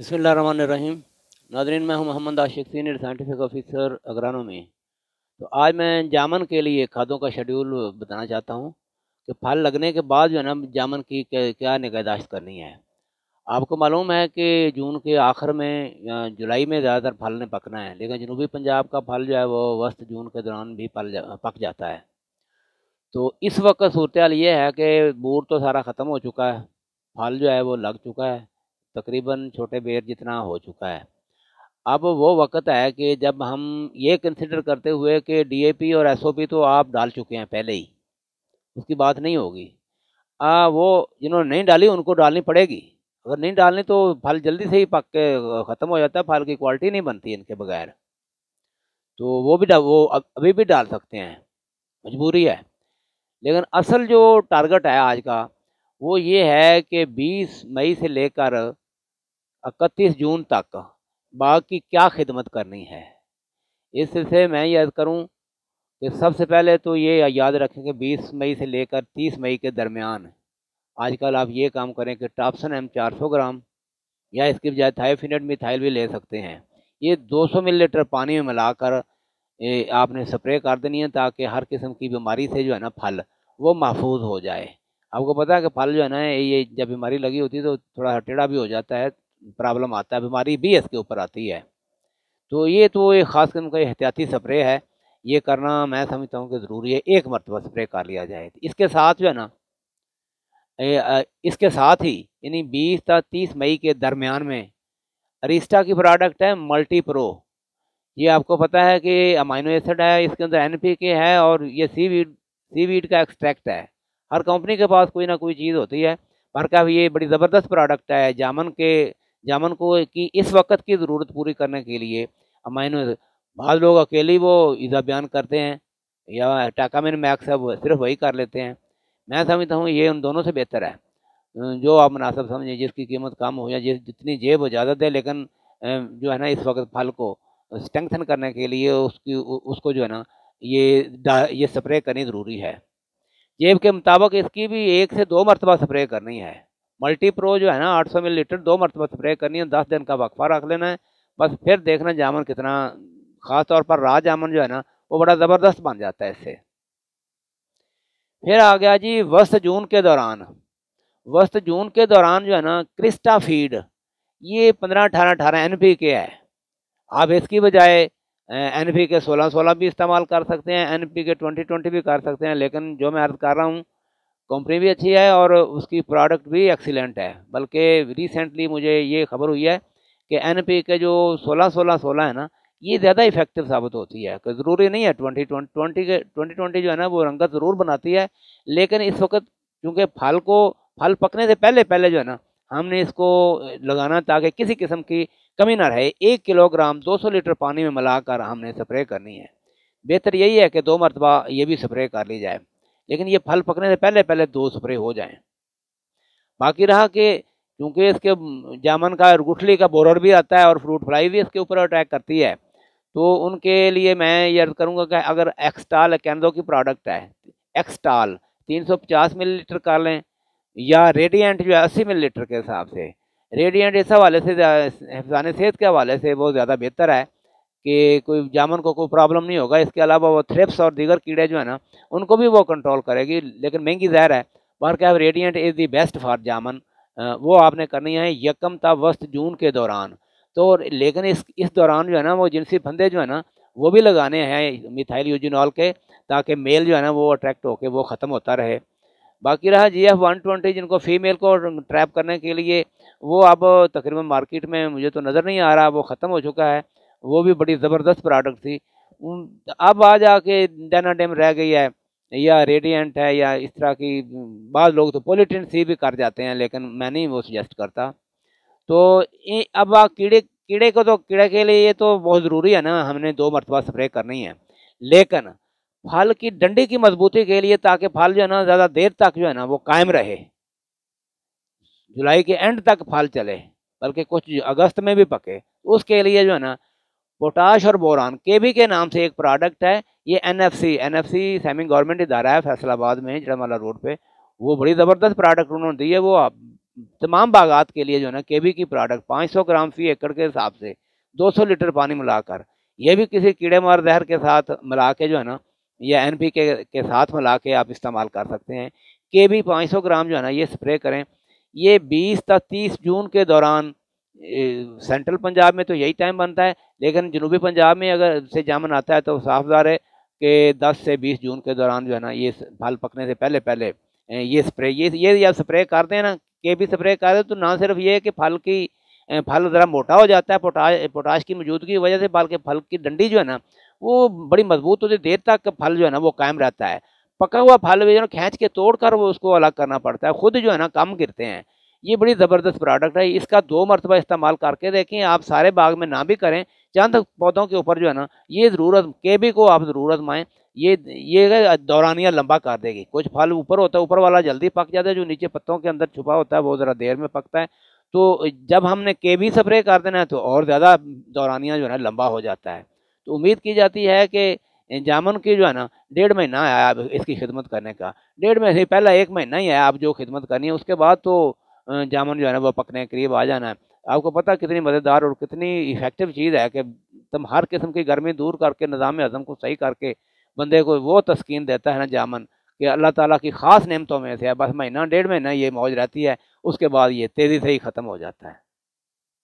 बसमिल रहीम नाजरीन मैं हूं Mohammad Ashiq senior scientific officer अगरानों में तो आज मैं जामन के लिए खादों का शेड्यूल बताना चाहता हूं कि फल लगने के बाद जो है ना जामन की क्या निगहदाश्त करनी है आपको मालूम है कि जून के आखिर में जुलाई में ज़्यादातर फल ने पकना है लेकिन जनूबी पंजाब का फल जो है वो वस्त जून के दौरान भी पल जा, पक जाता है तो इस वक्त सूरत ये है कि बूर तो सारा ख़त्म हो चुका है फल जो है वो लग चुका है तकरीबन छोटे बेर जितना हो चुका है अब वो वक्त है कि जब हम ये कंसिडर करते हुए कि डीएपी और एसओपी तो आप डाल चुके हैं पहले ही उसकी बात नहीं होगी आ, वो जिन्होंने नहीं डाली उनको डालनी पड़ेगी अगर नहीं डालनी तो फल जल्दी से ही पक के ख़त्म हो जाता है फल की क्वालिटी नहीं बनती इनके बगैर तो वो भी वो अभी भी डाल सकते हैं मजबूरी है लेकिन असल जो टारगेट है आज का वो ये है कि 20 मई से लेकर इकतीस जून तक बाग की क्या खिदमत करनी है इस सिलसिले मैं याद करूं कि सबसे पहले तो ये याद रखें कि 20 मई से लेकर 30 मई के दरमियान आजकल आप ये काम करें कि टॉपसन एम 400 ग्राम या इसके बजाय थाइफिनेट मिथाइल भी ले सकते हैं ये 200 मिलीलीटर पानी में मिलाकर आपने स्प्रे कर देनी है ताकि हर किस्म की बीमारी से जो है ना फल वो महफूज हो जाए आपको पता है कि फल जो है ना ये जब बीमारी लगी होती है तो थोड़ा टेढ़ा भी हो जाता है प्रॉब्लम आता है बीमारी भी इसके ऊपर आती है तो ये तो एक ख़ास किस्म का एहतियाती स्प्रे है ये करना मैं समझता हूँ कि ज़रूरी है एक मरतबा स्प्रे कर लिया जाए इसके साथ जो है ना इसके साथ ही यानी बीस तक तीस मई के दरमियान में अरिस्टा की प्रोडक्ट है मल्टी प्रो ये आपको पता है कि अमाइनो एसिड है इसके अंदर एन पी के है और ये सी वीड सी वीड का एक्सट्रैक्ट है हर कंपनी के पास कोई ना कोई चीज़ होती है पर क्या ये बड़ी ज़बरदस्त प्रोडक्ट है जामन के जामन को की इस वक्त की ज़रूरत पूरी करने के लिए अमाइनो बाद लोग अकेले वो ईजा बयान करते हैं या टाकामिन मैक्स अब सिर्फ वही कर लेते हैं मैं समझता हूँ ये उन दोनों से बेहतर है जो आप मुनासब समझें जिसकी कीमत कम हो या जिस जितनी जेब इजाज़त है लेकिन जो है ना इस वक्त फल को स्ट्रेंथन करने के लिए उसकी उसको जो है ना ये ये स्प्रे करनी ज़रूरी है जेब के मुताबिक इसकी भी एक से दो मरतबा स्प्रे करनी है मल्टी प्रो जो है ना 800 मिलीलीटर दो मरतबा स्प्रे करनी है दस दिन का वक्फा रख लेना है बस फिर देखना जामन कितना ख़ास तौर पर राह जामन जो है ना वो बड़ा ज़बरदस्त बन जाता है इससे फिर आ गया जी वस्त जून के दौरान वस्त जून के दौरान जो है ना क्रिस्टा फीड ये पंद्रह अठारह अठारह एन पी के है आप इसकी बजाय एन पी के सोलह सोलह भी इस्तेमाल कर सकते हैं N P K twenty twenty भी कर सकते हैं लेकिन जो मैं अर्ज़ कर रहा हूँ कंपनी भी अच्छी है और उसकी प्रोडक्ट भी एक्सीलेंट है बल्कि रिसेंटली मुझे ये खबर हुई है कि एन के जो सोलह सोलह सोलह है ना ये ज़्यादा इफेक्टिव साबित होती है ज़रूरी नहीं है ट्वेंटी ट्वेंटी के ट्वेंटी ट्वेंटी जो है ना वो रंगत ज़रूर बनाती है लेकिन इस वक्त चूँकि फल को फल पकने से पहले पहले जो है ना हमने इसको लगाना ताकि किसी किस्म की कमी ना रहे एक किलोग्राम 200 लीटर पानी में मिलाकर हमने स्प्रे करनी है बेहतर यही है कि दो मरतबा ये भी स्प्रे कर ली जाए लेकिन ये फल पकने से पहले पहले दो स्प्रे हो जाएं बाकी रहा कि क्योंकि इसके जामन का और गुठली का बोरर भी आता है और फ्रूट फ्लाई भी इसके ऊपर अटैक करती है तो उनके लिए मैं ये अर्ज करूँगा कि अगर एक्सटाल कैनदो की प्रोडक्ट है एक्सटाल 350 मिलीलीटर का लें या रेडियंट जो है अस्सी मिलीलीटर के हिसाब से रेडियंट इस हवाले से हिफान सेहत के हवाले से बहुत ज़्यादा बेहतर है कि कोई जामुन को कोई प्रॉब्लम नहीं होगा इसके अलावा वो थ्रिप्स और दीगर कीड़े जो है ना उनको भी वो कंट्रोल करेगी लेकिन महंगी जहर है बाहर क्या Radiant is the best for jamun वो आपने करनी है यकम था वस्त जून के दौरान तो लेकिन इस इस दौरान जो है ना वो जिनसी फंदे जो है ना वो भी लगाने हैं मिथाइल यूजिनॉल के ताकि मेल जो है ना वो अट्रैक्ट होकर वो ख़त्म होता रहे बाकी रहा जी एफ वन ट्वेंटी जिनको फीमेल को ट्रैप करने के लिए वो अब तकरीबन मार्केट में मुझे तो नज़र नहीं आ रहा वो ख़त्म हो चुका है वो भी बड़ी ज़बरदस्त प्रोडक्ट थी अब आ जाके डेना डेम रह गई है या रेडियंट है या इस तरह की बाद लोग तो पोलिटिन सी भी कर जाते हैं लेकिन मैं नहीं वो सजेस्ट करता तो अब आ कीड़े कीड़े को तो कीड़े के लिए ये तो बहुत ज़रूरी है ना हमने दो मरतबा स्प्रे करनी है लेकिन फल की डंडी की मजबूती के लिए ताकि फल जो है ना ज़्यादा देर तक जो है ना वो कायम रहे जुलाई के एंड तक फल चले बल्कि कुछ अगस्त में भी पके उसके लिए जो है ना पोटाश और बोरान के बी के नाम से एक प्रोडक्ट है ये N F C N F C semi government इदारा है फैसलाबाद में जड़ावाला रोड पे वो बड़ी ज़बरदस्त प्रोडक्ट उन्होंने दी है वो तमाम बागात के लिए जो है ना के बी की प्रोडक्ट पाँच सौ ग्राम फी एकड़ के हिसाब से दो सौ लीटर पानी मिलाकर ये भी किसी कीड़े मार जहर के साथ मिला के जो है ना या एन पी के, के साथ मिला के आप इस्तेमाल कर सकते हैं के बी पाँच सौ ग्राम जो है ना ये स्प्रे करें ये बीस तक तीस जून के दौरान सेंट्रल पंजाब में तो यही टाइम बनता है लेकिन जनूबी पंजाब में अगर से जामन आता है तो साफदार है कि 10 से 20 जून के दौरान जो है ना ये फल पकने से पहले पहले ये स्प्रे ये ये जब स्प्रे करते हैं ना के भी स्प्रे कर दें तो ना सिर्फ ये है कि फल की फल ज़रा मोटा हो जाता है पोटाश पोटाश की मौजूदगी की वजह से बाल के फल की डंडी जो है ना वो बड़ी मजबूत होती है देर तक फल जो है ना वो कायम रहता है पका हुआ फल जो खींच के तोड़ कर वो उसको अलग करना पड़ता है खुद जो है ना कम गिरते हैं ये बड़ी ज़बरदस्त प्रोडक्ट है इसका दो मरतबा इस्तेमाल करके देखें आप सारे बाग में ना भी करें चंद पौधों के ऊपर जो है ना ये ज़रूरत के भी को आप ज़रूरत माएँ ये ये दौरानिया लंबा कर देगी कुछ फल ऊपर होता है ऊपर वाला जल्दी पक जाता है जो नीचे पत्तों के अंदर छुपा होता है वो ज़रा देर में पकता है तो जब हमने के भी स्प्रे कर देना है तो और ज़्यादा दौरानिया जो है ना लंबा हो जाता है तो उम्मीद की जाती है कि जामुन की जो है ना डेढ़ महीना आया अब इसकी खिदमत करने का डेढ़ महीने पहला एक महीना ही आया आप जो खिदमत करनी है उसके बाद तो जामुन जो है ना वो पकने के करीब आ जाना है आपको पता कितनी मज़ेदार और कितनी इफेक्टिव चीज़ है कि तुम हर किस्म की गर्मी दूर करके निज़ाम हज़म को सही करके बंदे को वो तस्किन देता है ना जामन कि अल्लाह ताला की ख़ास नेमतों में से है बस महीना डेढ़ महीना ये मौज रहती है उसके बाद ये तेज़ी से ही ख़त्म हो जाता है